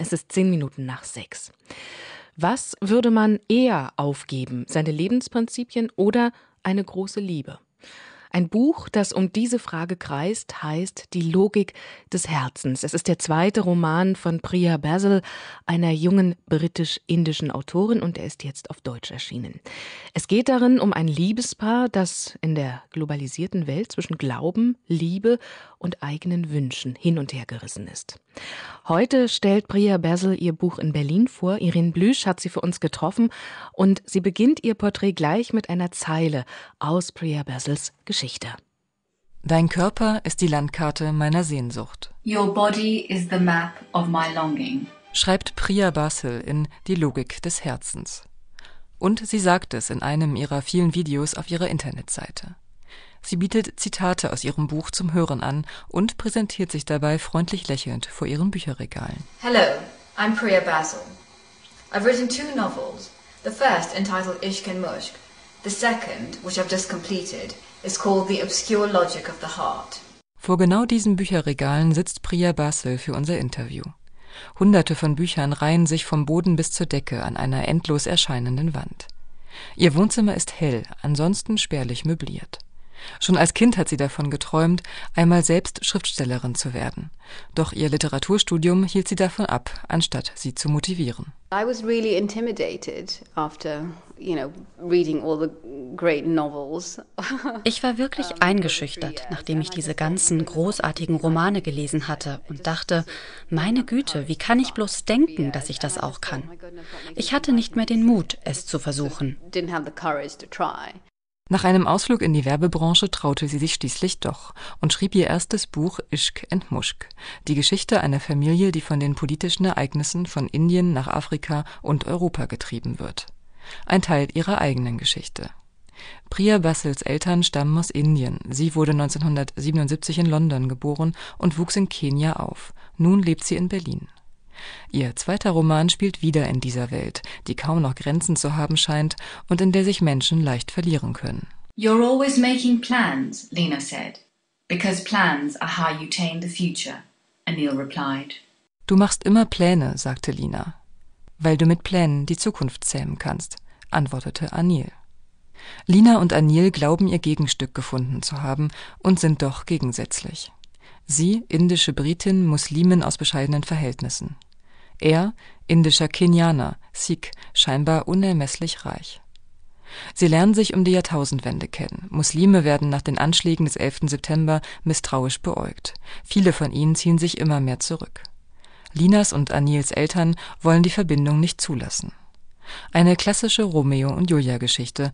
Es ist zehn Minuten nach sechs. Was würde man eher aufgeben? Seine Lebensprinzipien oder eine große Liebe? Ein Buch, das um diese Frage kreist, heißt Die Logik des Herzens. Es ist der zweite Roman von Priya Basil, einer jungen britisch-indischen Autorin, und er ist jetzt auf Deutsch erschienen. Es geht darin um ein Liebespaar, das in der globalisierten Welt zwischen Glauben, Liebe und eigenen Wünschen hin und her gerissen ist. Heute stellt Priya Basil ihr Buch in Berlin vor. Irene Blüsch hat sie für uns getroffen und sie beginnt ihr Porträt gleich mit einer Zeile aus Priya Basils Geschichte. Geschichte. Dein Körper ist die Landkarte meiner Sehnsucht. Your body is the map of my longing. Schreibt Priya Basel in Die Logik des Herzens. Und sie sagt es in einem ihrer vielen Videos auf ihrer Internetseite. Sie bietet Zitate aus ihrem Buch zum Hören an und präsentiert sich dabei freundlich lächelnd vor ihren Bücherregalen. Hello, I'm Priya Basel. I've written two novels. The first entitled Ishq Mushk The second, which I've just completed, is called The Obscure Logic of the Heart. Vor genau diesen Bücherregalen sitzt Priya Basel für unser Interview. Hunderte von Büchern reihen sich vom Boden bis zur Decke an einer endlos erscheinenden Wand. Ihr Wohnzimmer ist hell, ansonsten spärlich möbliert. Schon als Kind hat sie davon geträumt, einmal selbst Schriftstellerin zu werden. Doch ihr Literaturstudium hielt sie davon ab, anstatt sie zu motivieren. I was really intimidated after ich war wirklich eingeschüchtert, nachdem ich diese ganzen großartigen Romane gelesen hatte und dachte, meine Güte, wie kann ich bloß denken, dass ich das auch kann? Ich hatte nicht mehr den Mut, es zu versuchen. Nach einem Ausflug in die Werbebranche traute sie sich schließlich doch und schrieb ihr erstes Buch Ischk and Muschk, die Geschichte einer Familie, die von den politischen Ereignissen von Indien nach Afrika und Europa getrieben wird. Ein Teil ihrer eigenen Geschichte. Priya Bassels Eltern stammen aus Indien. Sie wurde 1977 in London geboren und wuchs in Kenia auf. Nun lebt sie in Berlin Ihr zweiter Roman spielt wieder in dieser Welt, die kaum noch Grenzen zu haben scheint und in der sich Menschen leicht verlieren können. You're always making plans, Lena said, because plans are how you tame the future, Anil replied. Du machst immer Pläne, sagte Lina, weil du mit Plänen die Zukunft zähmen kannst, antwortete Anil. Lina und Anil glauben ihr Gegenstück gefunden zu haben und sind doch gegensätzlich. Sie, indische Britin, Muslimin aus bescheidenen Verhältnissen. Er, indischer Kenianer, Sikh, scheinbar unermesslich reich. Sie lernen sich um die Jahrtausendwende kennen. Muslime werden nach den Anschlägen des 11. September misstrauisch beäugt. Viele von ihnen ziehen sich immer mehr zurück. Linas und Anils Eltern wollen die Verbindung nicht zulassen. Eine klassische Romeo und Julia Geschichte,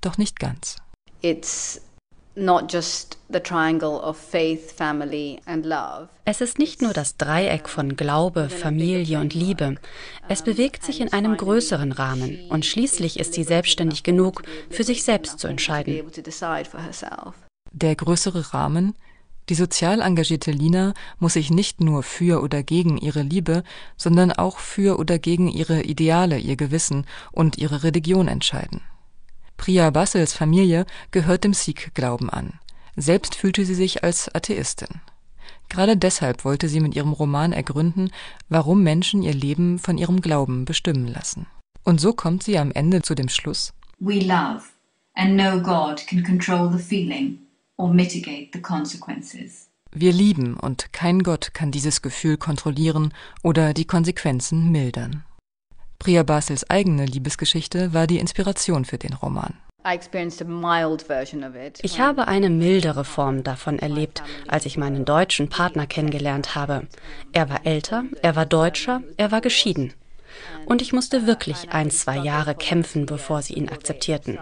doch nicht ganz. It's es ist nicht nur das Dreieck von Glaube, Familie und Liebe. Es bewegt sich in einem größeren Rahmen und schließlich ist sie selbstständig genug, für sich selbst zu entscheiden. Der größere Rahmen, die sozial engagierte Lina muss sich nicht nur für oder gegen ihre Liebe, sondern auch für oder gegen ihre Ideale, ihr Gewissen und ihre Religion entscheiden. Priya Bassels Familie gehört dem Sikh-Glauben an. Selbst fühlte sie sich als Atheistin. Gerade deshalb wollte sie mit ihrem Roman ergründen, warum Menschen ihr Leben von ihrem Glauben bestimmen lassen. Und so kommt sie am Ende zu dem Schluss: We love and no God can control the feeling or mitigate the consequences. Wir lieben und kein Gott kann dieses Gefühl kontrollieren oder die Konsequenzen mildern. Priya Basils eigene Liebesgeschichte war die Inspiration für den Roman. Ich habe eine mildere Form davon erlebt, als ich meinen deutschen Partner kennengelernt habe. Er war älter, er war Deutscher, er war geschieden. Und ich musste wirklich ein, zwei Jahre kämpfen, bevor sie ihn akzeptierten.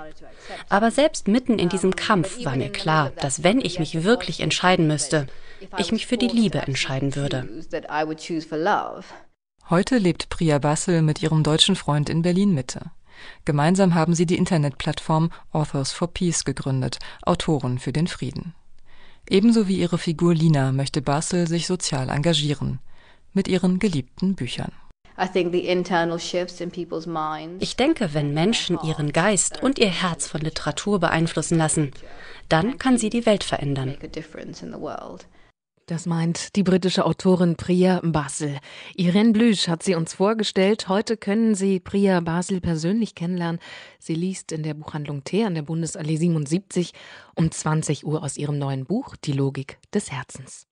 Aber selbst mitten in diesem Kampf war mir klar, dass wenn ich mich wirklich entscheiden müsste, ich mich für die Liebe entscheiden würde. Heute lebt Priya Bassel mit ihrem deutschen Freund in Berlin-Mitte. Gemeinsam haben sie die Internetplattform Authors for Peace gegründet, Autoren für den Frieden. Ebenso wie ihre Figur Lina möchte Basel sich sozial engagieren. Mit ihren geliebten Büchern. Ich denke, wenn Menschen ihren Geist und ihr Herz von Literatur beeinflussen lassen, dann kann sie die Welt verändern. Das meint die britische Autorin Priya Basel. Irene Blüsch hat sie uns vorgestellt. Heute können Sie Priya Basel persönlich kennenlernen. Sie liest in der Buchhandlung T an der Bundesallee 77 um 20 Uhr aus ihrem neuen Buch Die Logik des Herzens.